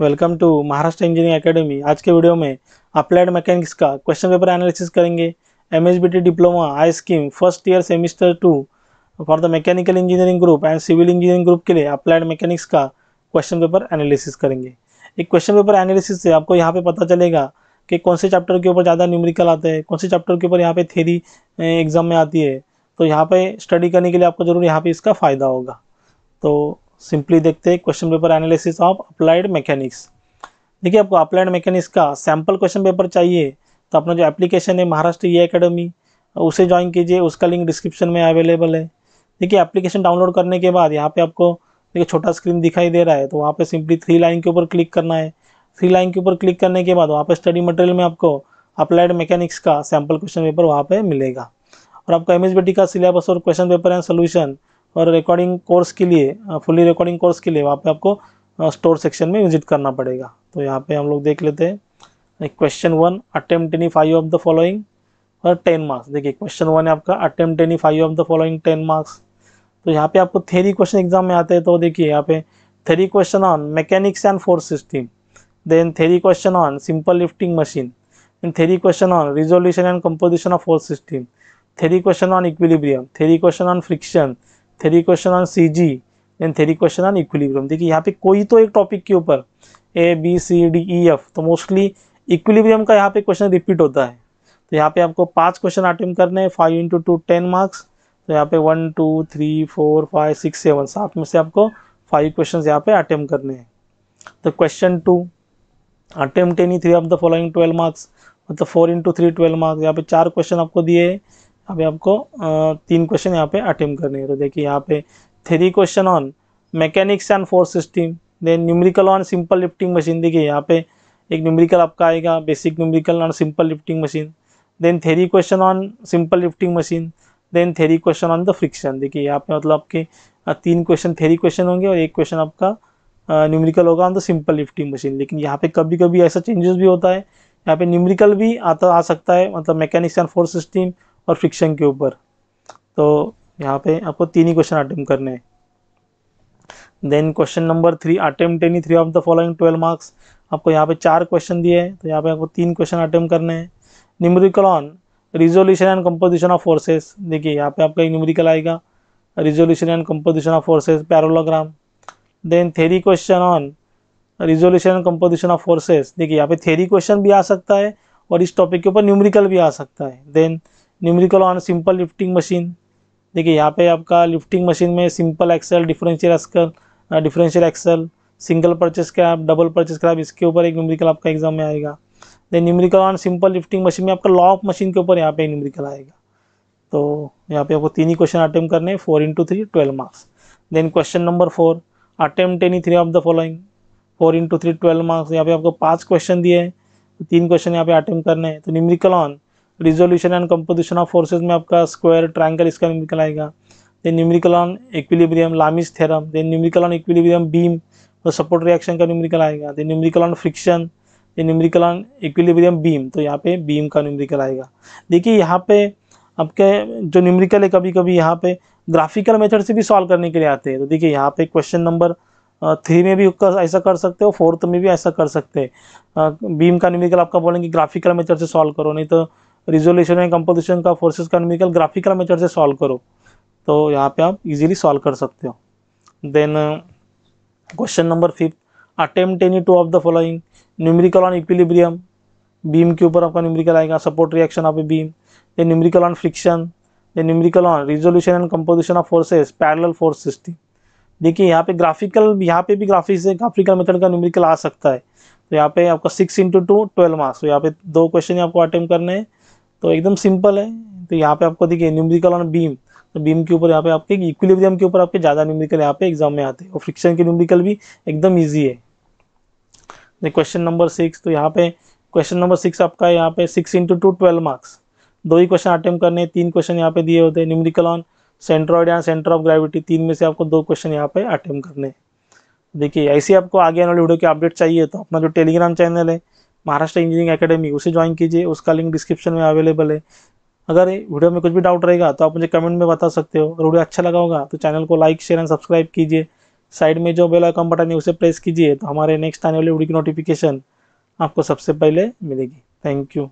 welcome to Maharashtra engineering academy आज के video में अप्लाइड मैकेनिक्स का क्वेश्चन पेपर एनालिसिस करेंगे M diploma I scheme first year semester two for the mechanical engineering group and civil engineering group के लिए applied mechanics का question paper analysis करेंगे एक क्वेश्चन पेपर एनालिसिस से आपको यहाँ पर पता चलेगा कि कौन से चैप्टर के ऊपर ज़्यादा न्यूमरिकल आते हैं कौन से चैप्टर के ऊपर यहाँ पे थेरी एग्जाम में आती है तो यहाँ पर स्टडी करने के लिए आपको ज़रूर यहाँ पर इसका फ़ायदा होगा तो सिंपली देखते हैं question paper analysis of applied mechanics देखिए आपको अप्लाइड मैकेनिक्स का सैम्पल क्वेश्चन पेपर चाहिए तो अपना जो एप्लीकेशन है महाराष्ट्र ई e अकेडमी उसे ज्वाइन कीजिए उसका लिंक डिस्क्रिप्शन में अवेलेबल है देखिए एप्लीकेशन डाउनलोड करने के बाद यहाँ पे आपको देखिए छोटा स्क्रीन दिखाई दे रहा है तो वहाँ पे सिंपली थ्री लाइन के ऊपर क्लिक करना है थ्री लाइन के ऊपर क्लिक करने के बाद वहाँ पे स्टडी मटेरियल में आपको अप्लाइड मैकेनिक्स का सैम्पल क्वेश्चन पेपर वहाँ पे मिलेगा और आपको एम का सिलेबस और क्वेश्चन पेपर एंड सोल्यूशन और रिकॉर्डिंग कोर्स के लिए फुली रिकॉर्डिंग कोर्स के लिए वहाँ पे आपको स्टोर सेक्शन में विजिट करना पड़ेगा तो यहाँ पे हम लोग देख लेते हैं question one attempt any five of the following और टेन मार्क्स देखिए क्वेश्चन वन है आपका attempt any five of the following ten marks तो यहाँ पे आपको थेरी क्वेश्चन एग्जाम में आते हैं तो देखिए यहाँ पे theory question on mechanics and force system then theory question on simple lifting machine and theory question on resolution and composition of force system theory question on equilibrium theory question on friction three question on C G then three question on equilibrium देखिए यहाँ पे कोई तो एक topic के ऊपर A B C D E F तो mostly equilibrium का यहाँ पे क्वेश्चन रिपीट होता है तो यहाँ पे आपको पांच क्वेश्चन अटेम्प्ट करने हैं five into two ten marks तो यहाँ पे one two three four five six seven सात में से आपको फाइव क्वेश्चन यहाँ पे अटेम्प्ट करने हैं तो question two attempt any three of the following twelve marks मतलब four into three twelve marks यहाँ पे चार क्वेश्चन आपको दिए अभी आपको तीन क्वेश्चन यहाँ पे अटेम्प करने हैं तो देखिए यहाँ पे three question on mechanics and force system then numerical on simple lifting machine देखिए यहाँ पे एक न्यूमरिकल आपका आएगा basic numerical on simple lifting machine then three question on simple lifting machine then three question on the friction देखिए यहाँ पे मतलब आपके तीन क्वेश्चन थेरी क्वेश्चन होंगे और एक क्वेश्चन आपका न्यूमरिकल होगा on the simple lifting machine लेकिन यहाँ पे कभी कभी ऐसा चेंजेस भी होता है यहाँ पे न्यूमरिकल भी आता आ सकता है मतलब मैकेनिक्स एंड फोर्स सिस्टम और फ्रिक्शन के ऊपर तो यहाँ पे आपको तीन ही क्वेश्चन अटेम्प्ट करने हैं then question number three attempt any three of the following twelve marks आपको यहाँ पे चार क्वेश्चन दिए हैं तो यहाँ पे आपको तीन क्वेश्चन अटेम्प्ट करने हैं numerical on resolution and composition of forces देखिए यहाँ पे आपका एक न्यूमरिकल आएगा resolution and composition of forces parallelogram then theory question on resolution and composition of forces देखिए यहाँ पे थेरी क्वेश्चन भी आ सकता है और इस टॉपिक के ऊपर न्यूमरिकल भी आ सकता है then numerical on simple lifting machine देखिए यहाँ पे आपका लिफ्टिंग मशीन में simple axle differential axle differential axle single purchase crab double purchase crab इसके ऊपर एक न्यूमरिकल आपका एग्जाम में आएगा then numerical on simple lifting machine में आपका लॉक मशीन के ऊपर यहाँ पे न्यूमरिकल आएगा तो यहाँ पे आपको तीन ही क्वेश्चन अटैम्प करने हैं four into three twelve marks then question number four attempt any three of the following four into three twelve marks यहाँ पे आपको पाँच क्वेश्चन दिए हैं तो तीन क्वेश्चन यहाँ पे अटेम्प्ट करने हैं तो numerical on resolution and composition of forces में आपका स्क्वायर ट्रायंगल इसका निकल आएगा then numerical on equilibrium Lami's theorem then numerical on equilibrium beam और सपोर्ट रिएक्शन का न्यूमरिकल आएगा then numerical on friction then numerical on equilibrium beam तो यहाँ पे बीम का न्यूमरिकल आएगा देखिए यहाँ पे आपके जो न्यूमरिकल है कभी कभी यहाँ पे ग्राफिकल मेथड से भी सॉल्व करने के लिए आते हैं तो देखिए यहाँ पे क्वेश्चन नंबर थ्री में भी ऐसा कर सकते हो फोर्थ में भी ऐसा कर सकते हैं बीम का न्यूमरिकल आपका बोलेंगे ग्राफिकल मेथड से सॉल्व करो नहीं तो रिजोल्यूशन एंड कंपोजिशन का फोर्सेस का न्यूमिकल ग्राफिकल मेथड से सॉल्व करो तो यहाँ पे आप इजीली सॉल्व कर सकते हो then question number fifth attempt any two of the following numerical on equilibrium beam के ऊपर आपका न्यूमेरिकल आएगा support reaction of a beam then numerical on friction then numerical on resolution and composition of forces parallel force system देखिए यहाँ पे graphical यहाँ पे भी ग्राफिक से ग्राफिकल मेथड का न्यूमेरिकल आ सकता है तो यहाँ पे आपका six into two twelve marks तो यहाँ पे दो क्वेश्चन आपको अटेम्प्ट करने हैं तो एकदम सिंपल है तो यहाँ पे आपको देखिए न्यूमरिकल ऑन बीम तो बीम के ऊपर यहाँ पे आपके इक्विलिब्रियम के ऊपर आपके ज़्यादा न्यूमरिकल यहाँ पे एग्जाम में आते हैं और फ्रिक्शन के न्यूमरिकल भी एकदम ईजी है क्वेश्चन नंबर सिक्स तो यहाँ पे क्वेश्चन नंबर सिक्स आपका यहाँ पे six into two twelve marks दो ही क्वेश्चन अटेम्प करने तीन क्वेश्चन यहाँ पे दिए होते हैं न्यूमरिकल ऑन सेंट्रॉइड या सेंटर ऑफ ग्रेविटी तीन में से आपको दो क्वेश्चन यहाँ पे अटेम्प करने देखिए ऐसे आपको आगे आने वाले वीडियो के अपडेट चाहिए तो अपना जो टेलीग्राम चैनल है महाराष्ट्र इंजीनियरिंग अकेडमी उसे ज्वाइन कीजिए उसका लिंक डिस्क्रिप्शन में अवेलेबल है अगर वीडियो में कुछ भी डाउट रहेगा तो आप मुझे कमेंट में बता सकते हो अगर वीडियो अच्छा लगा होगा तो चैनल को लाइक शेयर एंड सब्सक्राइब कीजिए साइड में जो बेल आइकन बटन है उसे प्रेस कीजिए तो हमारे नेक्स्ट आने वाली वीडियो की नोटिफिकेशन आपको सबसे पहले मिलेगी थैंक यू